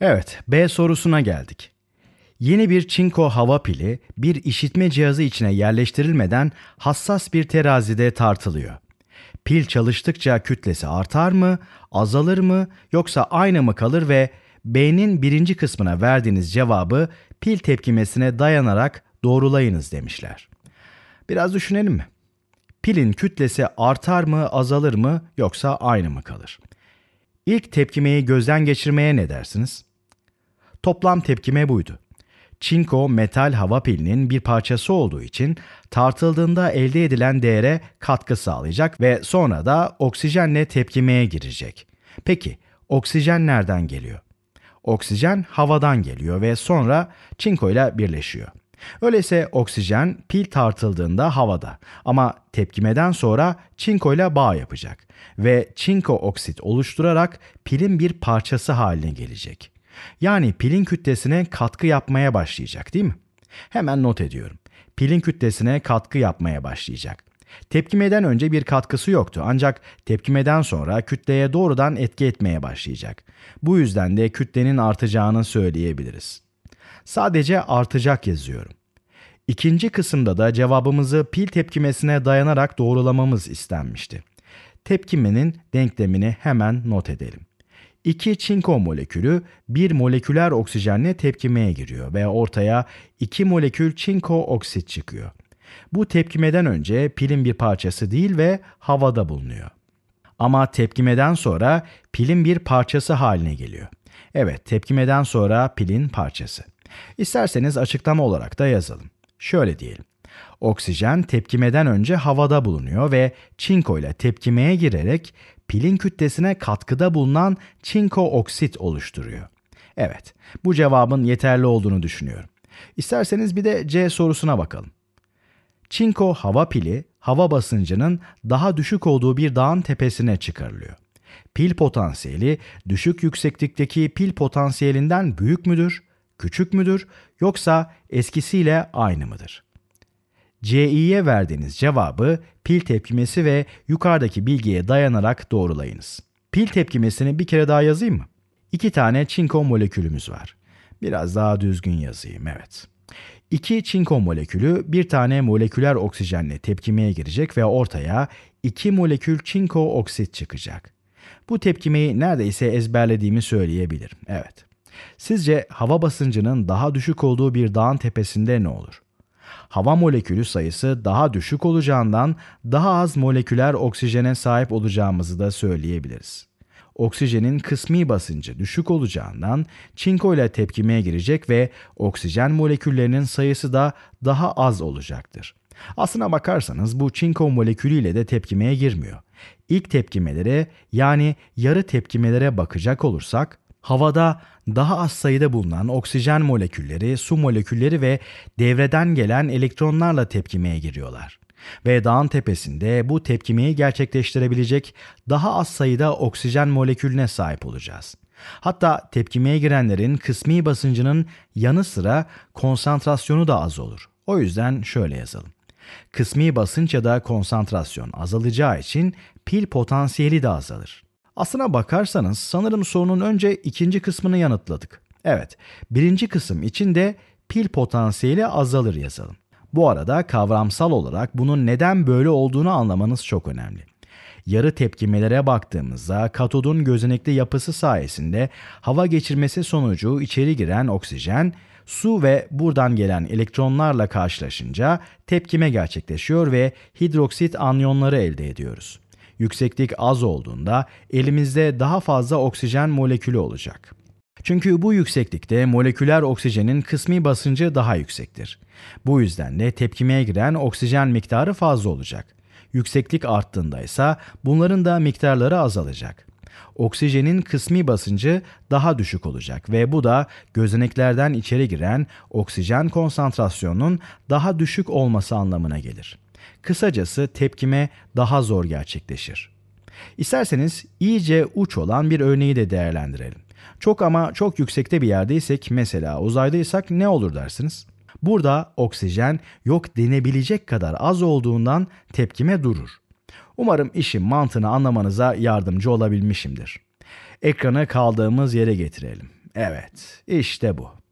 Evet, B sorusuna geldik. Yeni bir çinko hava pili bir işitme cihazı içine yerleştirilmeden hassas bir terazide tartılıyor. Pil çalıştıkça kütlesi artar mı, azalır mı yoksa aynı mı kalır ve B'nin birinci kısmına verdiğiniz cevabı pil tepkimesine dayanarak doğrulayınız demişler. Biraz düşünelim mi? Pilin kütlesi artar mı, azalır mı yoksa aynı mı kalır? İlk tepkimeyi gözden geçirmeye ne dersiniz? Toplam tepkime buydu. Çinko metal hava pilinin bir parçası olduğu için tartıldığında elde edilen değere katkı sağlayacak ve sonra da oksijenle tepkimeye girecek. Peki oksijen nereden geliyor? Oksijen havadan geliyor ve sonra çinko ile birleşiyor. Öyleyse oksijen pil tartıldığında havada ama tepkimeden sonra çinko ile bağ yapacak ve çinko oksit oluşturarak pilin bir parçası haline gelecek. Yani pilin kütlesine katkı yapmaya başlayacak değil mi? Hemen not ediyorum. Pilin kütlesine katkı yapmaya başlayacak. Tepkimeden önce bir katkısı yoktu ancak tepkimeden sonra kütleye doğrudan etki etmeye başlayacak. Bu yüzden de kütlenin artacağını söyleyebiliriz. Sadece artacak yazıyorum. İkinci kısımda da cevabımızı pil tepkimesine dayanarak doğrulamamız istenmişti. Tepkimenin denklemini hemen not edelim. 2 çinko molekülü bir moleküler oksijenle tepkimeye giriyor ve ortaya 2 molekül çinko oksit çıkıyor. Bu tepkimeden önce pilin bir parçası değil ve havada bulunuyor. Ama tepkimeden sonra pilin bir parçası haline geliyor. Evet, tepkimeden sonra pilin parçası. İsterseniz açıklama olarak da yazalım. Şöyle diyelim. Oksijen tepkimeden önce havada bulunuyor ve çinko ile tepkimeye girerek pilin kütlesine katkıda bulunan çinko oksit oluşturuyor. Evet, bu cevabın yeterli olduğunu düşünüyorum. İsterseniz bir de C sorusuna bakalım. Çinko hava pili, hava basıncının daha düşük olduğu bir dağın tepesine çıkarılıyor. Pil potansiyeli düşük yükseklikteki pil potansiyelinden büyük müdür? küçük müdür yoksa eskisiyle aynı mıdır? CI'ye verdiğiniz cevabı pil tepkimesi ve yukarıdaki bilgiye dayanarak doğrulayınız. Pil tepkimesini bir kere daha yazayım mı? İki tane çinko molekülümüz var. Biraz daha düzgün yazayım, evet. İki çinko molekülü bir tane moleküler oksijenle tepkimeye girecek ve ortaya iki molekül çinko oksit çıkacak. Bu tepkimeyi neredeyse ezberlediğimi söyleyebilirim, evet. Sizce hava basıncının daha düşük olduğu bir dağın tepesinde ne olur? Hava molekülü sayısı daha düşük olacağından daha az moleküler oksijene sahip olacağımızı da söyleyebiliriz. Oksijenin kısmi basıncı düşük olacağından çinko ile tepkimeye girecek ve oksijen moleküllerinin sayısı da daha az olacaktır. Aslına bakarsanız bu çinko molekülüyle de tepkimeye girmiyor. İlk tepkimelere yani yarı tepkimelere bakacak olursak havada daha az sayıda bulunan oksijen molekülleri, su molekülleri ve devreden gelen elektronlarla tepkimeye giriyorlar. Ve dağın tepesinde bu tepkimeyi gerçekleştirebilecek daha az sayıda oksijen molekülüne sahip olacağız. Hatta tepkimeye girenlerin kısmi basıncının yanı sıra konsantrasyonu da az olur. O yüzden şöyle yazalım. Kısmi basınç ya da konsantrasyon azalacağı için pil potansiyeli de azalır. Aslına bakarsanız sanırım sorunun önce ikinci kısmını yanıtladık. Evet, birinci kısım için de pil potansiyeli azalır yazalım. Bu arada kavramsal olarak bunun neden böyle olduğunu anlamanız çok önemli. Yarı tepkimelere baktığımızda katodun gözenekli yapısı sayesinde hava geçirmesi sonucu içeri giren oksijen, su ve buradan gelen elektronlarla karşılaşınca tepkime gerçekleşiyor ve hidroksit anyonları elde ediyoruz yükseklik az olduğunda elimizde daha fazla oksijen molekülü olacak. Çünkü bu yükseklikte moleküler oksijenin kısmi basıncı daha yüksektir. Bu yüzden de tepkimeye giren oksijen miktarı fazla olacak. Yükseklik arttığında ise bunların da miktarları azalacak. Oksijenin kısmi basıncı daha düşük olacak ve bu da gözeneklerden içeri giren oksijen konsantrasyonunun daha düşük olması anlamına gelir. Kısacası tepkime daha zor gerçekleşir. İsterseniz iyice uç olan bir örneği de değerlendirelim. Çok ama çok yüksekte bir yerdeysek mesela uzaydaysak ne olur dersiniz? Burada oksijen yok denebilecek kadar az olduğundan tepkime durur. Umarım işin mantığını anlamanıza yardımcı olabilmişimdir. Ekranı kaldığımız yere getirelim. Evet, işte bu.